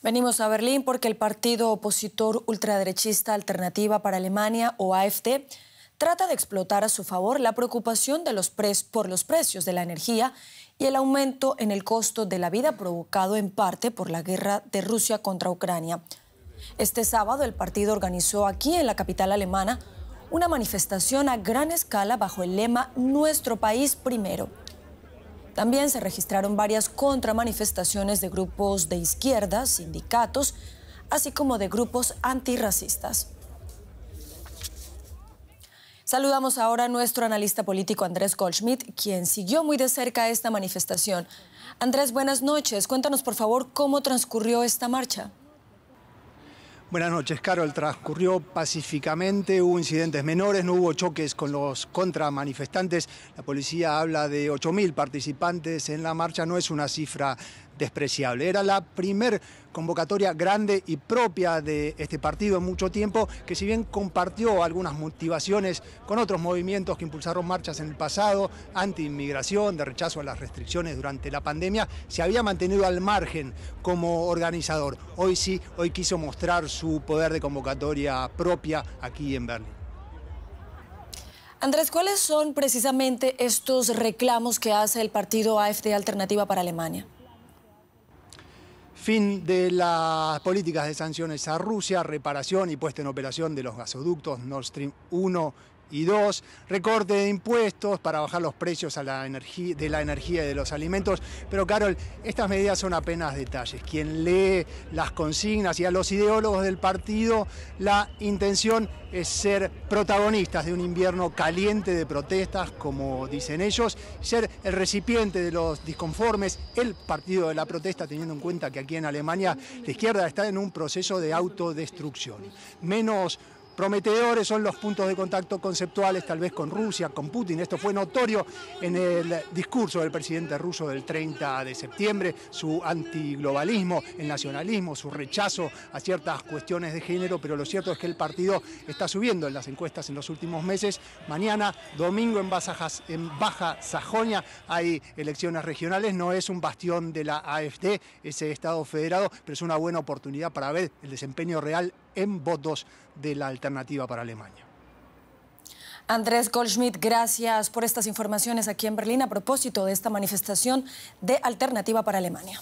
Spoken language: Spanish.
Venimos a Berlín porque el partido opositor ultraderechista Alternativa para Alemania o AFD trata de explotar a su favor la preocupación de los por los precios de la energía y el aumento en el costo de la vida provocado en parte por la guerra de Rusia contra Ucrania. Este sábado el partido organizó aquí en la capital alemana una manifestación a gran escala bajo el lema Nuestro país primero. También se registraron varias contramanifestaciones de grupos de izquierda, sindicatos, así como de grupos antirracistas. Saludamos ahora a nuestro analista político Andrés Goldschmidt, quien siguió muy de cerca esta manifestación. Andrés, buenas noches. Cuéntanos, por favor, cómo transcurrió esta marcha. Buenas noches, Carol. Transcurrió pacíficamente, hubo incidentes menores, no hubo choques con los contramanifestantes. La policía habla de 8.000 participantes en la marcha, no es una cifra despreciable. Era la primer convocatoria grande y propia de este partido en mucho tiempo, que si bien compartió algunas motivaciones con otros movimientos que impulsaron marchas en el pasado, anti-inmigración, de rechazo a las restricciones durante la pandemia, se había mantenido al margen como organizador. Hoy sí, hoy quiso mostrar su poder de convocatoria propia aquí en Berlín. Andrés, ¿cuáles son precisamente estos reclamos que hace el partido AFD Alternativa para Alemania? fin de las políticas de sanciones a Rusia, reparación y puesta en operación de los gasoductos Nord Stream 1 y dos, recorte de impuestos para bajar los precios de la energía y de los alimentos. Pero Carol, estas medidas son apenas detalles. Quien lee las consignas y a los ideólogos del partido, la intención es ser protagonistas de un invierno caliente de protestas, como dicen ellos, ser el recipiente de los disconformes, el partido de la protesta, teniendo en cuenta que aquí en Alemania la izquierda está en un proceso de autodestrucción. Menos prometedores son los puntos de contacto conceptuales, tal vez con Rusia, con Putin. Esto fue notorio en el discurso del presidente ruso del 30 de septiembre, su antiglobalismo, el nacionalismo, su rechazo a ciertas cuestiones de género, pero lo cierto es que el partido está subiendo en las encuestas en los últimos meses. Mañana, domingo, en, Baja Sajonia hay elecciones regionales, no es un bastión de la AFD, ese Estado federado, pero es una buena oportunidad para ver el desempeño real en votos de la alternativa alternativa para Alemania. Andrés Goldschmidt, gracias por estas informaciones aquí en Berlín a propósito de esta manifestación de alternativa para Alemania.